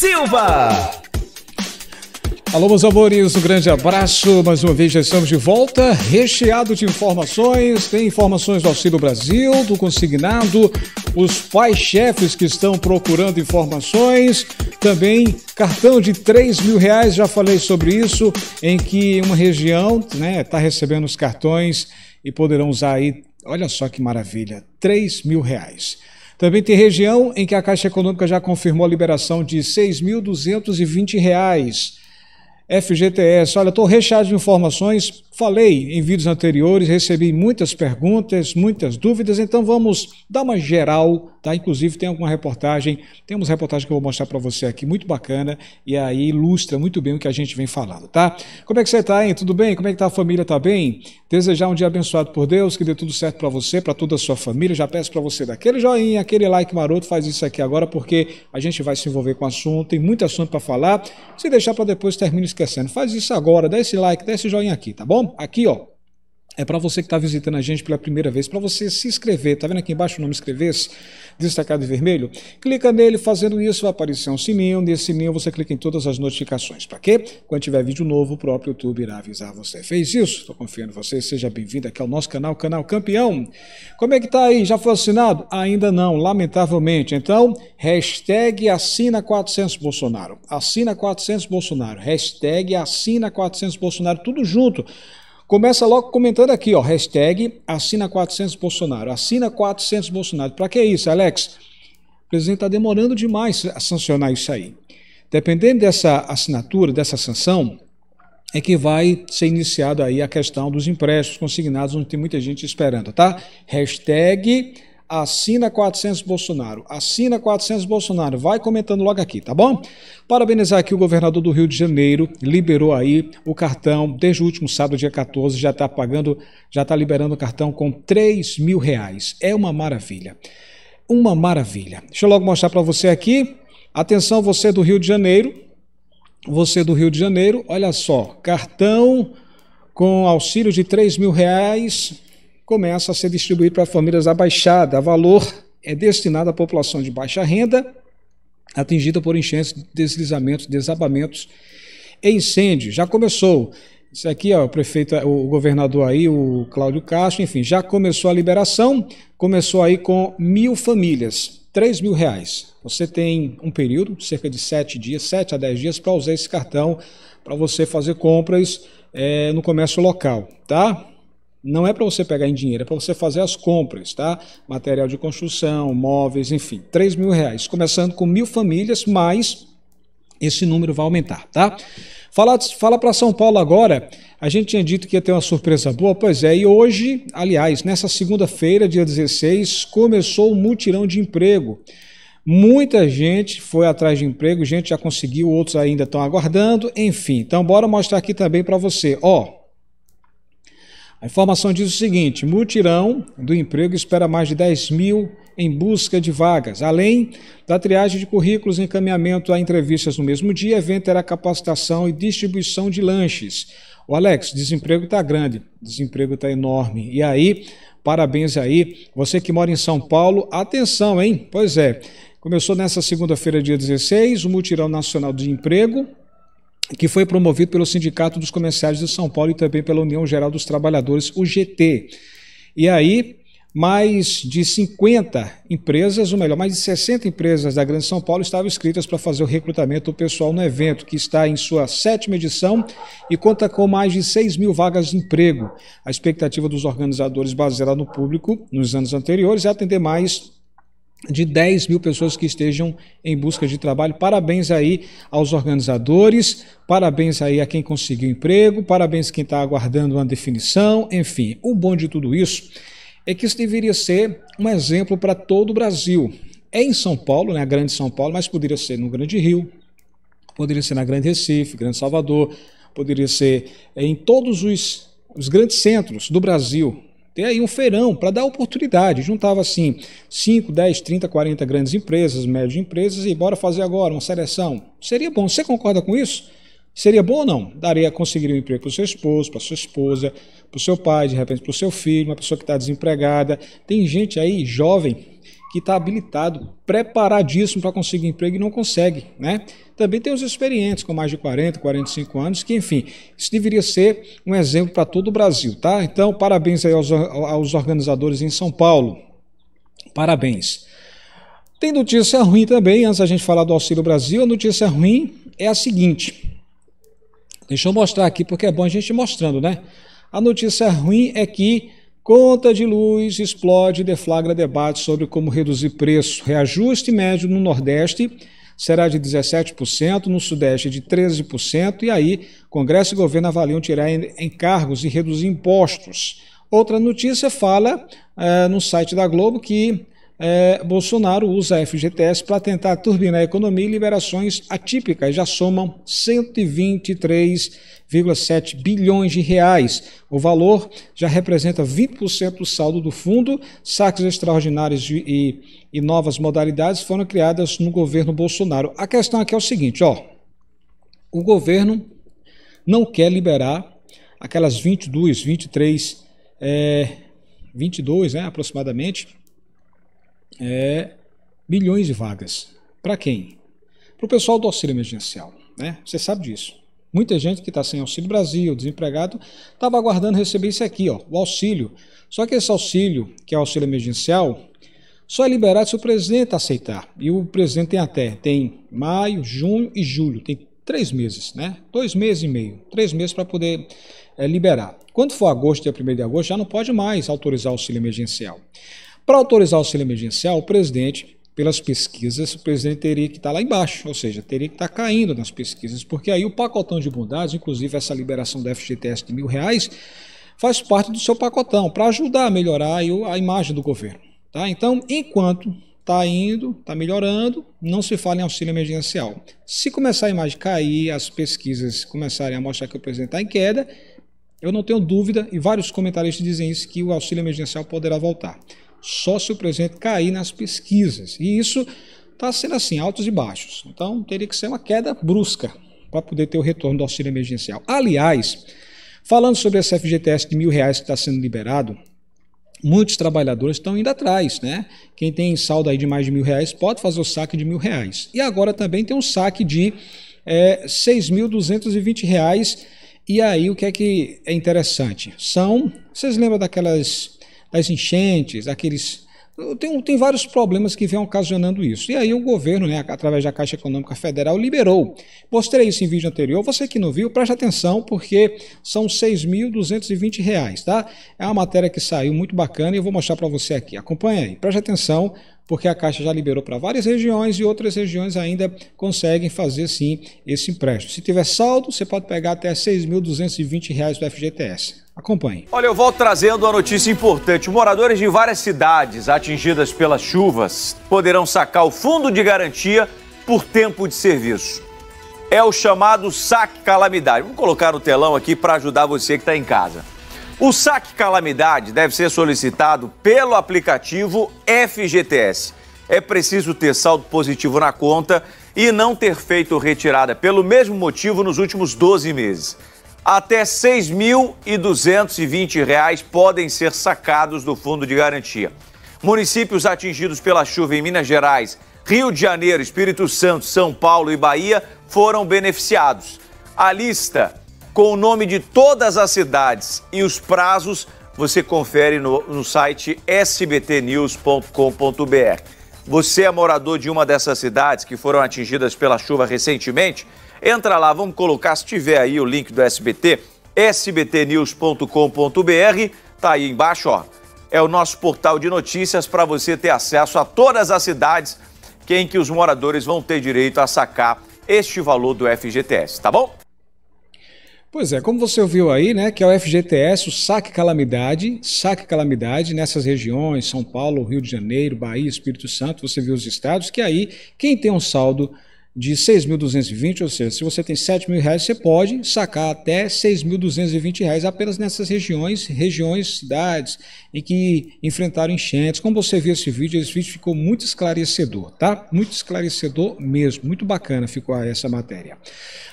Silva. Alô, meus amores, um grande abraço. Mais uma vez já estamos de volta, recheado de informações. Tem informações do Auxílio Brasil, do consignado, os pais-chefes que estão procurando informações. Também cartão de 3 mil reais, já falei sobre isso, em que uma região está né, tá recebendo os cartões e poderão usar aí, olha só que maravilha, 3 mil reais. Também tem região em que a Caixa Econômica já confirmou a liberação de R$ 6.220. FGTS. Olha, estou recheado de informações Falei em vídeos anteriores, recebi muitas perguntas, muitas dúvidas, então vamos dar uma geral, tá? Inclusive tem alguma reportagem, temos reportagem que eu vou mostrar para você aqui, muito bacana, e aí ilustra muito bem o que a gente vem falando, tá? Como é que você está, hein? Tudo bem? Como é que tá a família? Tá bem? Desejar um dia abençoado por Deus, que dê tudo certo para você, para toda a sua família. Já peço para você daquele joinha, aquele like maroto, faz isso aqui agora, porque a gente vai se envolver com o assunto, tem muito assunto para falar. Se deixar para depois, termina esquecendo. Faz isso agora, dá esse like, dá esse joinha aqui, tá bom? bom? Aqui, ó é para você que está visitando a gente pela primeira vez, para você se inscrever, Está vendo aqui embaixo o nome inscrever-se, destacado em vermelho? Clica nele, fazendo isso vai aparecer um sininho, nesse sininho você clica em todas as notificações, para quê? Quando tiver vídeo novo, o próprio YouTube irá avisar você. Fez isso? Estou confiando em você, seja bem-vindo aqui ao nosso canal, Canal Campeão. Como é que tá aí? Já foi assinado? Ainda não, lamentavelmente. Então, hashtag assina 400 Bolsonaro, assina 400 Bolsonaro, hashtag assina 400 Bolsonaro, tudo junto. Começa logo comentando aqui, ó, hashtag assina 400 Bolsonaro. Assina 400 Bolsonaro. Para que isso, Alex? O presidente está demorando demais a sancionar isso aí. Dependendo dessa assinatura, dessa sanção, é que vai ser iniciada aí a questão dos empréstimos consignados, onde tem muita gente esperando, tá? Hashtag assina 400 Bolsonaro, assina 400 Bolsonaro, vai comentando logo aqui, tá bom? Parabenizar aqui o governador do Rio de Janeiro, liberou aí o cartão, desde o último sábado, dia 14, já está pagando, já está liberando o cartão com 3 mil reais, é uma maravilha, uma maravilha. Deixa eu logo mostrar para você aqui, atenção você do Rio de Janeiro, você do Rio de Janeiro, olha só, cartão com auxílio de 3 mil reais, começa a ser distribuído para famílias da Baixada. valor é destinado à população de baixa renda, atingida por enchentes, deslizamentos, desabamentos e incêndios. Já começou. Isso aqui, ó, o prefeito, o governador aí, o Cláudio Castro, enfim, já começou a liberação, começou aí com mil famílias, 3 mil reais. Você tem um período, cerca de 7 dias, 7 a 10 dias, para usar esse cartão para você fazer compras é, no comércio local, tá? não é para você pegar em dinheiro, é para você fazer as compras, tá? Material de construção, móveis, enfim, 3 mil reais. Começando com mil famílias, mas esse número vai aumentar, tá? Fala, fala para São Paulo agora. A gente tinha dito que ia ter uma surpresa boa, pois é, e hoje, aliás, nessa segunda-feira, dia 16, começou o mutirão de emprego. Muita gente foi atrás de emprego, gente já conseguiu, outros ainda estão aguardando, enfim. Então, bora mostrar aqui também para você. Ó, a informação diz o seguinte: mutirão do emprego espera mais de 10 mil em busca de vagas. Além da triagem de currículos, encaminhamento a entrevistas no mesmo dia, evento terá capacitação e distribuição de lanches. O Alex, desemprego está grande, desemprego está enorme. E aí, parabéns aí, você que mora em São Paulo, atenção, hein? Pois é. Começou nessa segunda-feira, dia 16, o Mutirão Nacional de Emprego, que foi promovido pelo Sindicato dos Comerciários de São Paulo e também pela União Geral dos Trabalhadores, o GT. E aí, mais de 50 empresas, ou melhor, mais de 60 empresas da Grande São Paulo estavam inscritas para fazer o recrutamento do pessoal no evento, que está em sua sétima edição e conta com mais de 6 mil vagas de emprego. A expectativa dos organizadores, baseada no público nos anos anteriores, é atender mais de 10 mil pessoas que estejam em busca de trabalho. Parabéns aí aos organizadores, parabéns aí a quem conseguiu emprego, parabéns a quem está aguardando uma definição, enfim. O bom de tudo isso é que isso deveria ser um exemplo para todo o Brasil. É em São Paulo, né, a Grande São Paulo, mas poderia ser no Grande Rio, poderia ser na Grande Recife, Grande Salvador, poderia ser eh, em todos os, os grandes centros do Brasil, ter aí um feirão para dar oportunidade. Juntava assim 5, 10, 30, 40 grandes empresas, médias empresas e bora fazer agora uma seleção. Seria bom. Você concorda com isso? Seria bom ou não? Daria conseguir um emprego para o seu esposo, para sua esposa, para o seu pai, de repente para o seu filho, uma pessoa que está desempregada. Tem gente aí jovem que está habilitado, preparadíssimo para conseguir emprego e não consegue, né? Também tem os experientes com mais de 40, 45 anos, que enfim, isso deveria ser um exemplo para todo o Brasil, tá? Então, parabéns aí aos, aos organizadores em São Paulo. Parabéns. Tem notícia ruim também, antes a gente falar do Auxílio Brasil, a notícia ruim é a seguinte. Deixa eu mostrar aqui, porque é bom a gente ir mostrando, né? A notícia ruim é que Conta de luz explode e deflagra debate sobre como reduzir preço. Reajuste médio no Nordeste será de 17%, no Sudeste de 13%, e aí Congresso e governo avaliam tirar encargos e reduzir impostos. Outra notícia fala eh, no site da Globo que é, Bolsonaro usa a FGTS para tentar turbinar a economia e liberações atípicas já somam 123,7 bilhões de reais. O valor já representa 20% do saldo do fundo. Saques extraordinários e, e novas modalidades foram criadas no governo Bolsonaro. A questão aqui é o seguinte, ó. O governo não quer liberar aquelas 22, 23, é, 22, né, aproximadamente, é, milhões de vagas. Para quem? Para o pessoal do auxílio emergencial. Né? Você sabe disso. Muita gente que está sem auxílio Brasil, desempregado, estava aguardando receber isso aqui, ó, o auxílio. Só que esse auxílio, que é auxílio emergencial, só é liberado se o presidente aceitar. E o presidente tem até, tem maio, junho e julho, tem três meses, né? Dois meses e meio, três meses para poder é, liberar. Quando for agosto, dia 1 de agosto, já não pode mais autorizar o auxílio emergencial. Para autorizar o auxílio emergencial, o presidente, pelas pesquisas, o presidente teria que estar lá embaixo, ou seja, teria que estar caindo nas pesquisas, porque aí o pacotão de bondades, inclusive essa liberação do FGTS de mil reais, faz parte do seu pacotão, para ajudar a melhorar a imagem do governo. Tá? Então, enquanto está indo, está melhorando, não se fala em auxílio emergencial. Se começar a imagem cair, as pesquisas começarem a mostrar que o presidente está em queda, eu não tenho dúvida, e vários comentaristas dizem isso, que o auxílio emergencial poderá voltar só se o presidente cair nas pesquisas. E isso está sendo assim, altos e baixos. Então teria que ser uma queda brusca para poder ter o retorno do auxílio emergencial. Aliás, falando sobre esse FGTS de mil reais que está sendo liberado, muitos trabalhadores estão indo atrás, né? Quem tem saldo aí de mais de mil reais pode fazer o saque de mil reais. E agora também tem um saque de é, 6.220 reais. E aí o que é que é interessante? São, vocês lembram daquelas das enchentes, aqueles. Tem, tem vários problemas que vêm ocasionando isso. E aí o governo, né, através da Caixa Econômica Federal, liberou. Mostrei isso em vídeo anterior. Você que não viu, preste atenção, porque são R$ 6.220, tá? É uma matéria que saiu muito bacana e eu vou mostrar para você aqui. Acompanha aí, preste atenção, porque a Caixa já liberou para várias regiões e outras regiões ainda conseguem fazer sim esse empréstimo. Se tiver saldo, você pode pegar até R$ 6.220 do FGTS. Acompanhe. Olha, eu volto trazendo uma notícia importante. Moradores de várias cidades atingidas pelas chuvas poderão sacar o fundo de garantia por tempo de serviço. É o chamado saque calamidade. Vamos colocar no telão aqui para ajudar você que está em casa. O saque calamidade deve ser solicitado pelo aplicativo FGTS. É preciso ter saldo positivo na conta e não ter feito retirada pelo mesmo motivo nos últimos 12 meses. Até R$ 6.220 podem ser sacados do fundo de garantia. Municípios atingidos pela chuva em Minas Gerais, Rio de Janeiro, Espírito Santo, São Paulo e Bahia foram beneficiados. A lista com o nome de todas as cidades e os prazos você confere no, no site sbtnews.com.br. Você é morador de uma dessas cidades que foram atingidas pela chuva recentemente? Entra lá, vamos colocar, se tiver aí o link do SBT, sbtnews.com.br, tá aí embaixo, ó. É o nosso portal de notícias para você ter acesso a todas as cidades em que os moradores vão ter direito a sacar este valor do FGTS, tá bom? Pois é, como você ouviu aí, né, que é o FGTS, o saque calamidade, saque calamidade nessas regiões, São Paulo, Rio de Janeiro, Bahia, Espírito Santo, você viu os estados, que aí quem tem um saldo de 6.220, ou seja, se você tem 7 mil reais, você pode sacar até 6.220 reais apenas nessas regiões, regiões, cidades em que enfrentaram enchentes. Como você viu esse vídeo, esse vídeo ficou muito esclarecedor, tá? Muito esclarecedor mesmo, muito bacana ficou essa matéria.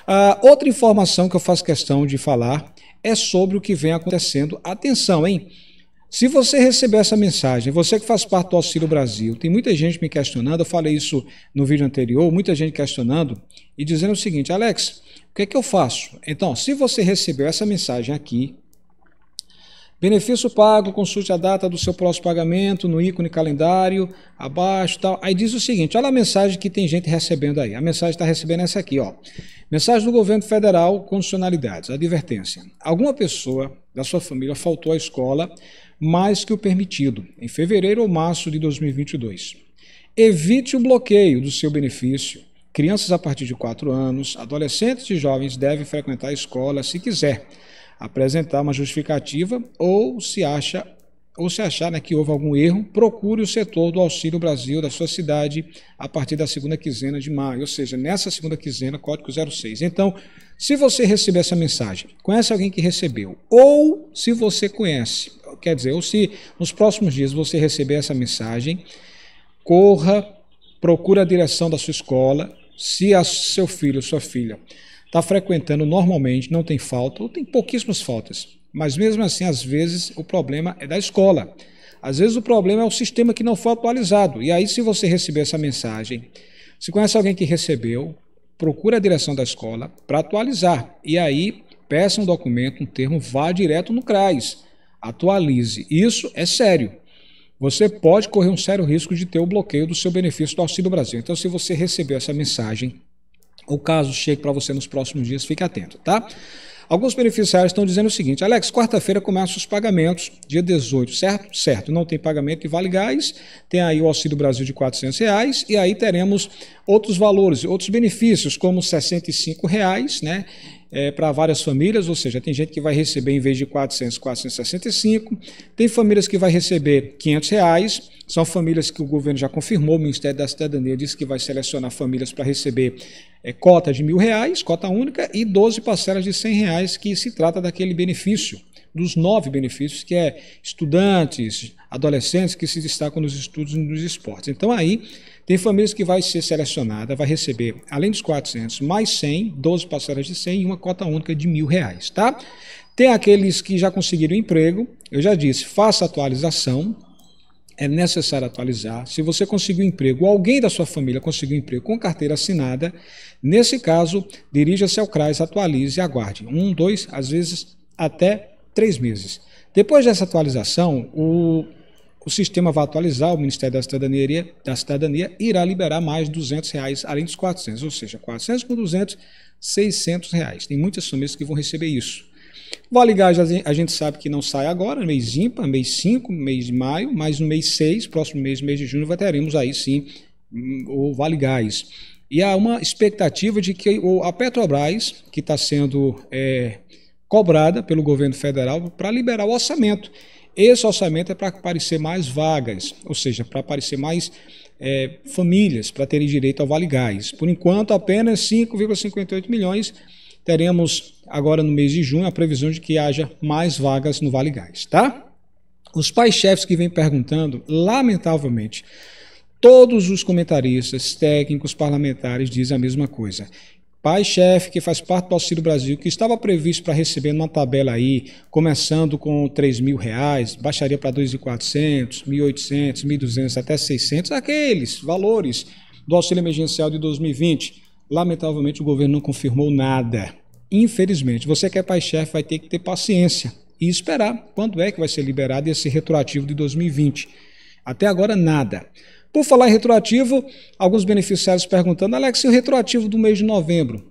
Uh, outra informação que eu faço questão de falar é sobre o que vem acontecendo. Atenção, hein? Se você receber essa mensagem, você que faz parte do Auxílio Brasil, tem muita gente me questionando, eu falei isso no vídeo anterior, muita gente questionando e dizendo o seguinte: Alex, o que é que eu faço? Então, se você recebeu essa mensagem aqui, benefício pago, consulte a data do seu próximo pagamento no ícone calendário, abaixo tal. Aí diz o seguinte: olha a mensagem que tem gente recebendo aí. A mensagem está recebendo essa aqui, ó. Mensagem do governo federal, condicionalidades, advertência. Alguma pessoa da sua família faltou à escola mais que o permitido, em fevereiro ou março de 2022. Evite o bloqueio do seu benefício. Crianças a partir de 4 anos, adolescentes e jovens devem frequentar a escola se quiser, apresentar uma justificativa ou se acha ou se achar né, que houve algum erro, procure o setor do Auxílio Brasil da sua cidade a partir da segunda quinzena de maio, ou seja, nessa segunda quinzena, código 06. Então, se você receber essa mensagem, conhece alguém que recebeu, ou se você conhece quer dizer, ou se nos próximos dias você receber essa mensagem, corra, procura a direção da sua escola, se a seu filho, sua filha está frequentando normalmente, não tem falta, ou tem pouquíssimas faltas. Mas mesmo assim, às vezes, o problema é da escola. Às vezes o problema é o sistema que não foi atualizado. E aí, se você receber essa mensagem, se conhece alguém que recebeu, procura a direção da escola para atualizar. E aí, peça um documento, um termo, vá direto no CRAS. Atualize. Isso é sério. Você pode correr um sério risco de ter o bloqueio do seu benefício do Auxílio Brasil. Então, se você recebeu essa mensagem, o caso chegue para você nos próximos dias, fique atento, tá? Alguns beneficiários estão dizendo o seguinte: Alex, quarta-feira começam os pagamentos, dia 18, certo? Certo, não tem pagamento e Vale Gás, tem aí o Auxílio Brasil de R$ reais e aí teremos outros valores, outros benefícios, como R$ reais, né? é, para várias famílias, ou seja, tem gente que vai receber em vez de 400, 465, tem famílias que vai receber 500 reais, são famílias que o governo já confirmou, o Ministério da Cidadania disse que vai selecionar famílias para receber é, cota de mil reais, cota única, e 12 parcelas de 100 reais, que se trata daquele benefício, dos nove benefícios, que é estudantes, adolescentes que se destacam nos estudos e nos esportes. Então aí tem famílias que vai ser selecionada, vai receber, além dos 400, mais 100, 12 parcelas de 100 e uma cota única de mil reais, tá? Tem aqueles que já conseguiram emprego, eu já disse, faça atualização, é necessário atualizar. Se você conseguiu emprego, ou alguém da sua família conseguiu emprego com carteira assinada, nesse caso, dirija-se ao CRAS, atualize e aguarde. Um, dois, às vezes até três meses. Depois dessa atualização, o o sistema vai atualizar, o Ministério da Cidadania, da Cidadania irá liberar mais 200 reais, além dos 400, ou seja, 400 com 200, 600 reais. Tem muitas famílias que vão receber isso. Vale Gás, a gente sabe que não sai agora, mês ímpar, mês 5, mês de maio, mas no mês 6, próximo mês, mês de junho, vai teremos aí sim hum, o Vale Gás. E há uma expectativa de que a Petrobras, que está sendo é, cobrada pelo governo federal para liberar o orçamento. Esse orçamento é para aparecer mais vagas, ou seja, para aparecer mais é, famílias para terem direito ao Vale Gás. Por enquanto, apenas 5,58 milhões. Teremos agora no mês de junho a previsão de que haja mais vagas no Vale Gás, tá? Os pais-chefes que vêm perguntando, lamentavelmente, todos os comentaristas, técnicos, parlamentares dizem a mesma coisa pai-chefe que faz parte do Auxílio Brasil, que estava previsto para receber numa tabela aí, começando com 3 mil reais, baixaria para 2.400, 1.800, 1.200, até 600, aqueles valores do auxílio emergencial de 2020. Lamentavelmente, o governo não confirmou nada. Infelizmente, você que é pai-chefe vai ter que ter paciência e esperar quando é que vai ser liberado esse retroativo de 2020. Até agora, nada. Por falar em retroativo, alguns beneficiários perguntando, Alex, e o retroativo do mês de novembro?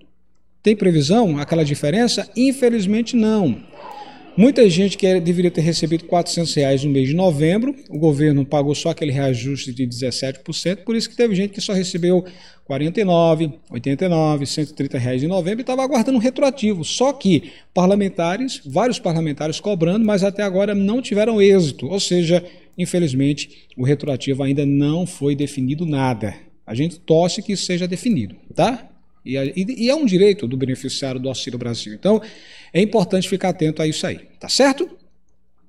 Tem previsão aquela diferença? Infelizmente não. Muita gente que deveria ter recebido 400 reais no mês de novembro, o governo pagou só aquele reajuste de 17%, por isso que teve gente que só recebeu 49, 89, 130 reais em novembro e estava aguardando um retroativo. Só que parlamentares, vários parlamentares cobrando, mas até agora não tiveram êxito. Ou seja, infelizmente, o retroativo ainda não foi definido nada. A gente torce que seja definido, tá? E, e, é um direito do beneficiário do Auxílio Brasil. Então, é importante ficar atento a isso aí, tá certo?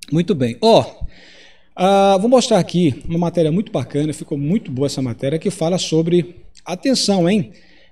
Muito bem. Ó, oh, uh, vou mostrar aqui uma matéria muito bacana, ficou muito boa essa matéria, que fala sobre. Atenção, hein?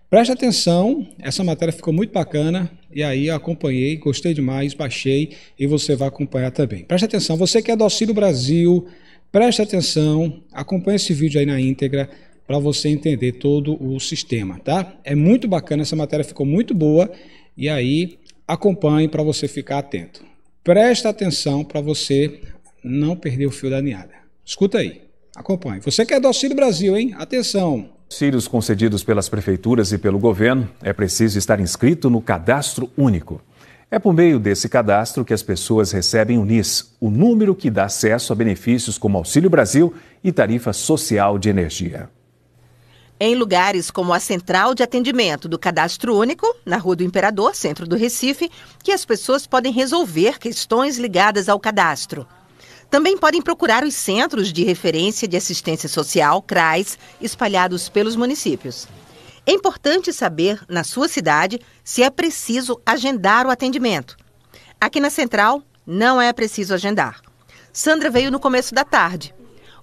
Preste atenção, essa matéria ficou muito bacana e aí eu acompanhei, gostei demais, baixei e você vai acompanhar também. Preste atenção, você que é do Auxílio Brasil, preste atenção, acompanhe esse vídeo aí na íntegra para você entender todo o sistema, tá? É muito bacana, essa matéria ficou muito boa e aí acompanhe para você ficar atento. Presta atenção para você não perder o fio da meada. Escuta aí, acompanhe. Você quer é do Auxílio Brasil, hein? Atenção! Auxílios concedidos pelas prefeituras e pelo governo é preciso estar inscrito no cadastro único. É por meio desse cadastro que as pessoas recebem o NIS, o número que dá acesso a benefícios como Auxílio Brasil e tarifa social de energia. Em lugares como a Central de Atendimento do Cadastro Único, na Rua do Imperador, centro do Recife, que as pessoas podem resolver questões ligadas ao cadastro. Também podem procurar os Centros de Referência de Assistência Social, CRAS, espalhados pelos municípios. É importante saber, na sua cidade, se é preciso agendar o atendimento. Aqui na Central, não é preciso agendar. Sandra veio no começo da tarde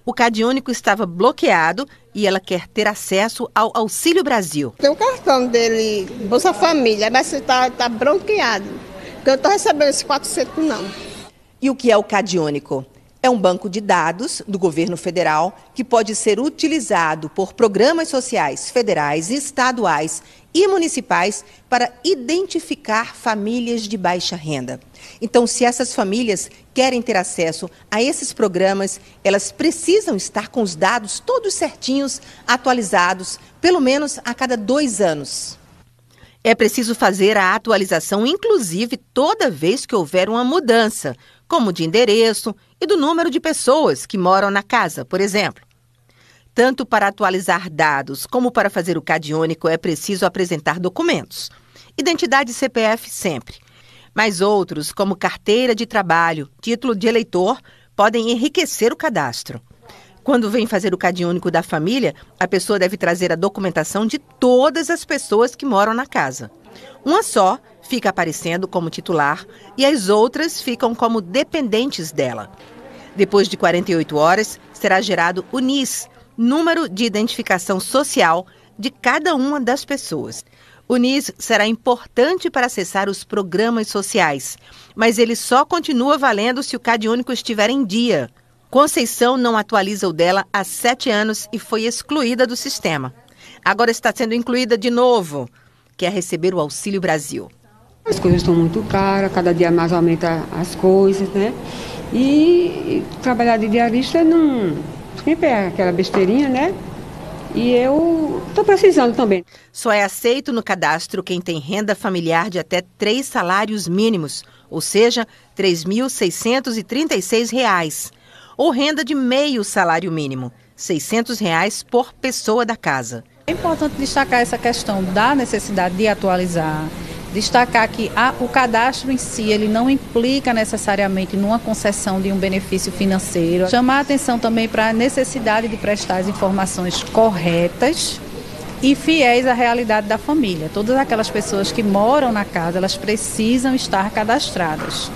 o Cadiônico estava bloqueado e ela quer ter acesso ao Auxílio Brasil. Tem um cartão dele, Bolsa Família, mas está tá, tá bloqueado. Eu não estou recebendo esses 400, não. E o que é o Cadiônico? É um banco de dados do governo federal que pode ser utilizado por programas sociais federais, estaduais e municipais para identificar famílias de baixa renda. Então, se essas famílias querem ter acesso a esses programas, elas precisam estar com os dados todos certinhos, atualizados, pelo menos a cada dois anos. É preciso fazer a atualização, inclusive toda vez que houver uma mudança, como de endereço, e do número de pessoas que moram na casa, por exemplo. Tanto para atualizar dados como para fazer o cadiônico é preciso apresentar documentos. Identidade e CPF sempre. Mas outros, como carteira de trabalho, título de eleitor, podem enriquecer o cadastro. Quando vem fazer o cadiônico da família, a pessoa deve trazer a documentação de todas as pessoas que moram na casa. Uma só fica aparecendo como titular e as outras ficam como dependentes dela. Depois de 48 horas, será gerado o NIS, número de identificação social de cada uma das pessoas. O NIS será importante para acessar os programas sociais, mas ele só continua valendo se o CAD único estiver em dia. Conceição não atualiza o dela há sete anos e foi excluída do sistema. Agora está sendo incluída de novo. Quer receber o Auxílio Brasil. As coisas estão muito caras, cada dia mais aumenta as coisas, né? E, trabalhar de diarista não. Sempre é aquela besteirinha, né? E eu estou precisando também. Só é aceito no cadastro quem tem renda familiar de até três salários mínimos, ou seja, R$ 3.636, ou renda de meio salário mínimo, R$ reais por pessoa da casa. É importante destacar essa questão da necessidade de atualizar destacar que a, o cadastro em si ele não implica necessariamente numa concessão de um benefício financeiro. Chamar a atenção também para a necessidade de prestar as informações corretas e fiéis à realidade da família. Todas aquelas pessoas que moram na casa, elas precisam estar cadastradas.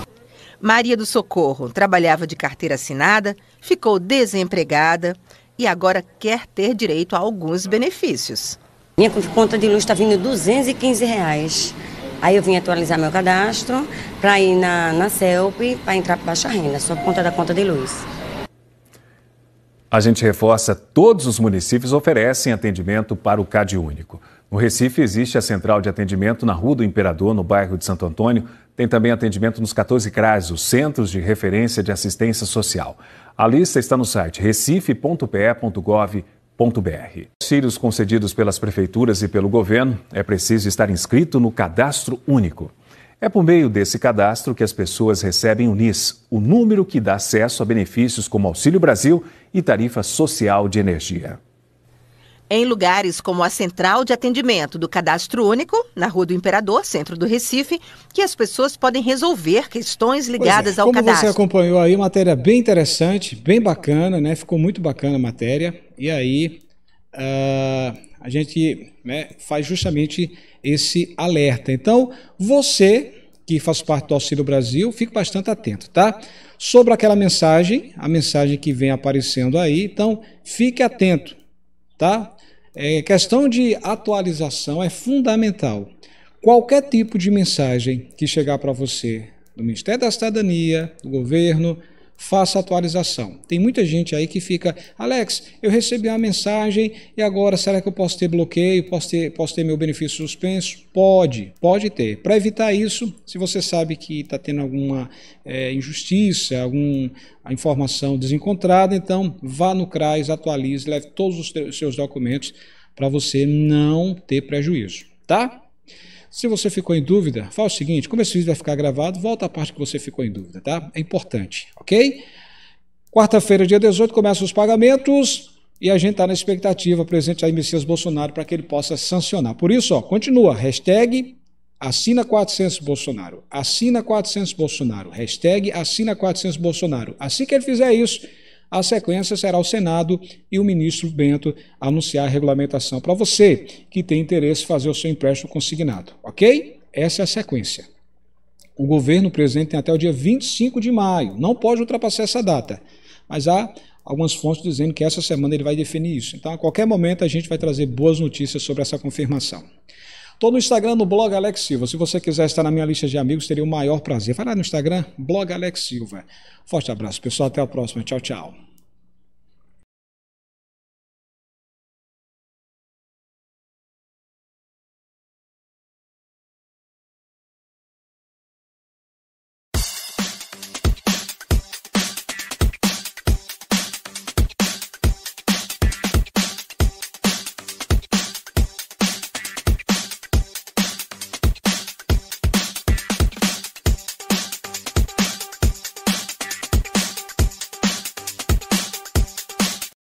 Maria do Socorro trabalhava de carteira assinada, ficou desempregada e agora quer ter direito a alguns benefícios. Minha conta de luz está vindo R$ 215. Reais. Aí eu vim atualizar meu cadastro para ir na, na CELP para entrar para baixa renda, só por conta da conta de luz. A gente reforça, todos os municípios oferecem atendimento para o CAD único. No Recife existe a central de atendimento na Rua do Imperador, no bairro de Santo Antônio. Tem também atendimento nos 14 CRAS, os Centros de Referência de Assistência Social. A lista está no site recife.pe.gov.br. Os Auxílios concedidos pelas prefeituras e pelo governo é preciso estar inscrito no cadastro único. É por meio desse cadastro que as pessoas recebem o NIS, o número que dá acesso a benefícios como Auxílio Brasil e tarifa social de energia. Em lugares como a Central de Atendimento do Cadastro Único, na Rua do Imperador, centro do Recife, que as pessoas podem resolver questões é, ligadas é, ao como cadastro. Como você acompanhou aí, matéria bem interessante, bem bacana, né? Ficou muito bacana a matéria. E aí uh, a gente né, faz justamente esse alerta. Então, você que faz parte do Auxílio Brasil, fique bastante atento, tá? Sobre aquela mensagem, a mensagem que vem aparecendo aí, então fique atento, tá? É, questão de atualização é fundamental. Qualquer tipo de mensagem que chegar para você do Ministério da Cidadania, do governo, faça atualização. Tem muita gente aí que fica, Alex, eu recebi uma mensagem e agora será que eu posso ter bloqueio, posso ter, posso ter meu benefício suspenso? Pode, pode ter. Para evitar isso, se você sabe que está tendo alguma é, injustiça, alguma informação desencontrada, então vá no CRAS, atualize, leve todos os seus documentos para você não ter prejuízo, tá? Se você ficou em dúvida, faz o seguinte: como esse vídeo vai ficar gravado, volta à parte que você ficou em dúvida, tá? É importante, ok? Quarta-feira, dia 18, começam os pagamentos e a gente está na expectativa, presente Jair Messias Bolsonaro, para que ele possa sancionar. Por isso, ó, continua, hashtag assina 400 Bolsonaro, assina 400 Bolsonaro, hashtag assina 400 Bolsonaro. Assim que ele fizer isso, a sequência será o Senado e o ministro Bento anunciar a regulamentação para você que tem interesse em fazer o seu empréstimo consignado, ok? Essa é a sequência. O governo, o presidente, tem até o dia 25 de maio, não pode ultrapassar essa data. Mas há algumas fontes dizendo que essa semana ele vai definir isso. Então, a qualquer momento, a gente vai trazer boas notícias sobre essa confirmação. Estou no Instagram, no blog Alex Silva. Se você quiser estar na minha lista de amigos, teria o maior prazer. Vai lá no Instagram, blog Alex Silva. Forte abraço, pessoal. Até a próxima. Tchau, tchau.